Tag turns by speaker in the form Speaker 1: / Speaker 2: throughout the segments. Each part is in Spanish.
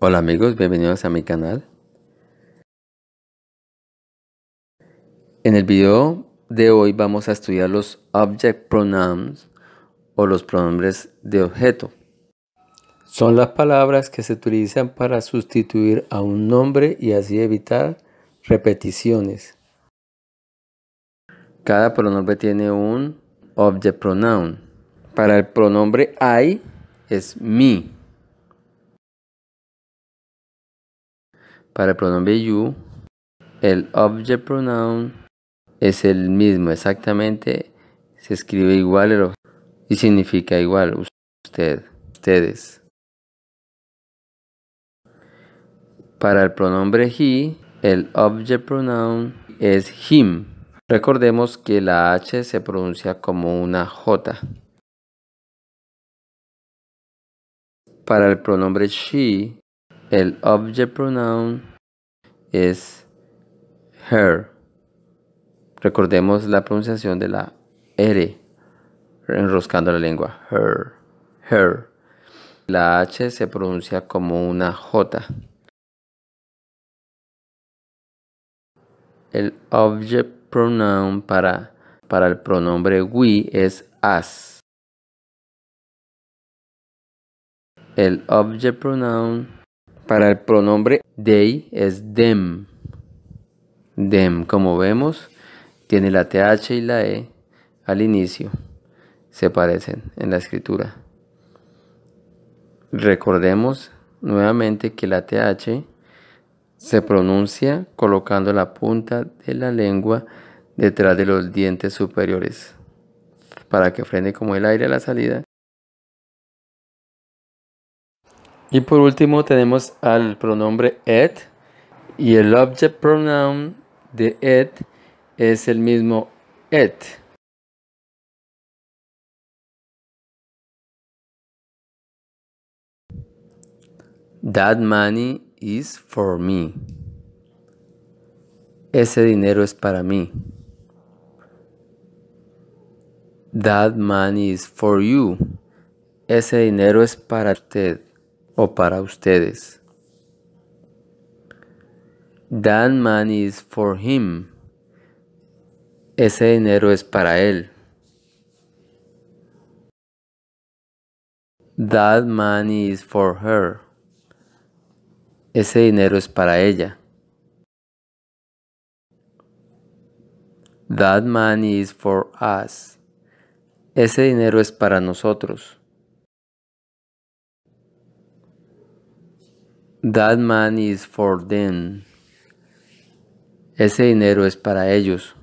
Speaker 1: Hola amigos, bienvenidos a mi canal. En el video de hoy vamos a estudiar los object pronouns o los pronombres de objeto. Son las palabras que se utilizan para sustituir a un nombre y así evitar repeticiones. Cada pronombre tiene un object pronoun. Para el pronombre I es Me Para el pronombre you, el object pronoun es el mismo, exactamente se escribe igual y significa igual usted, ustedes. Para el pronombre he, el object pronoun es him. Recordemos que la H se pronuncia como una J. Para el pronombre she, el object pronoun es her. Recordemos la pronunciación de la R enroscando la lengua. Her. Her. La H se pronuncia como una J. El object pronoun para, el pronombre we es as. El object pronoun para el pronombre they es DEM, Them, como vemos, tiene la TH y la E al inicio. Se parecen en la escritura. Recordemos nuevamente que la TH se pronuncia colocando la punta de la lengua detrás de los dientes superiores para que frene como el aire a la salida Y por último tenemos al pronombre it y el object pronoun de it es el mismo it. That money is for me. Ese dinero es para mí. That money is for you. Ese dinero es para Ted o para ustedes. That money is for him. Ese dinero es para él. That money is for her. Ese dinero es para ella. That money is for us. Ese dinero es para nosotros. That man is for them. Ese dinero es para ellos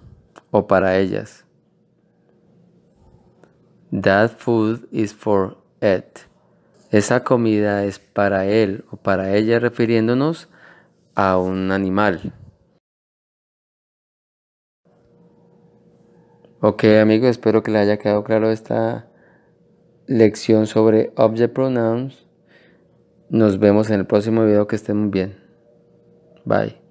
Speaker 1: o para ellas. That food is for it. Esa comida es para él o para ella refiriéndonos a un animal. Ok amigos, espero que les haya quedado claro esta lección sobre object pronouns nos vemos en el próximo video. Que estén muy bien. Bye.